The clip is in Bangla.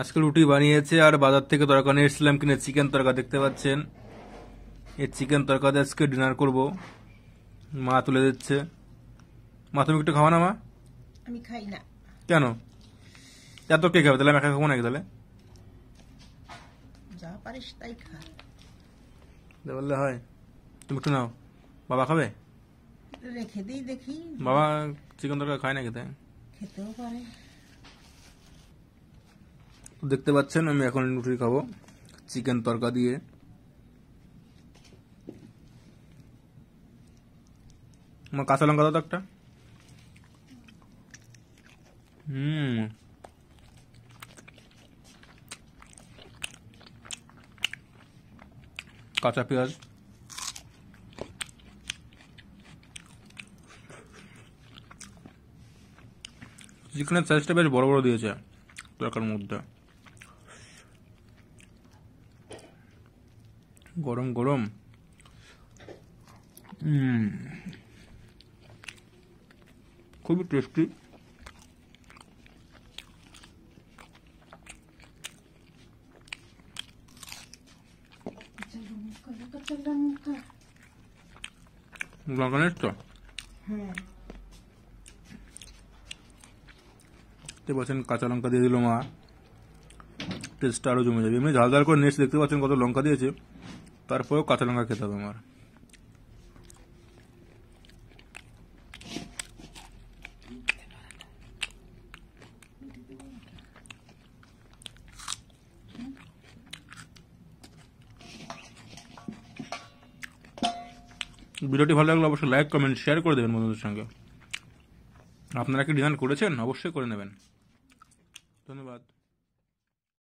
আজকে রুটি বানিয়েছে আর বাজার থেকে তরকা নিয়ে এসেছিলাম কিনে চিকেন তরকা দেখতে পাচ্ছেন এই চিকেন তরকাতে আজকে ডিনার করব মা তুলে দিচ্ছে মা তুমি একটু খাওয়া না মা আমি খাই না কেন এত কে খাবে তাহলে আমি একা খাবো না তাহলে হয় তুমি একটু নাও বাবা খাবে রেখে দিই দেখি বাবা চিকেন তরকা খায় নাকি তাই খেতেও পারে দেখতে পাচ্ছেন আমি এখন রুটি খাবো চিকেন তরকা দিয়ে আমার কাঁচা লঙ্কা দাও একটা হুম কাঁচা পেঁয়াজ চিকেনের সাইজটা বেশ বড় বড় দিয়েছে তরকার মধ্যে গরম গরম খুবই টেস্টি হ্যাঁ। তো দেখতে পাচ্ছেন কাঁচা লঙ্কা দিয়ে দিল মা টেস্টটা আরও জমে যাবে এমনি ঝাল ঝাল করে নেক্সট দেখতে পাচ্ছেন কত লঙ্কা দিয়েছে তারপরেও কাঁচা লঙ্কা খেতে হবে আমার ভিডিওটি ভালো লাগলে অবশ্যই লাইক কমেন্ট শেয়ার করে দেবেন বন্ধুদের সঙ্গে আপনারা কি ডিজাইন করেছেন অবশ্যই করে নেবেন ধন্যবাদ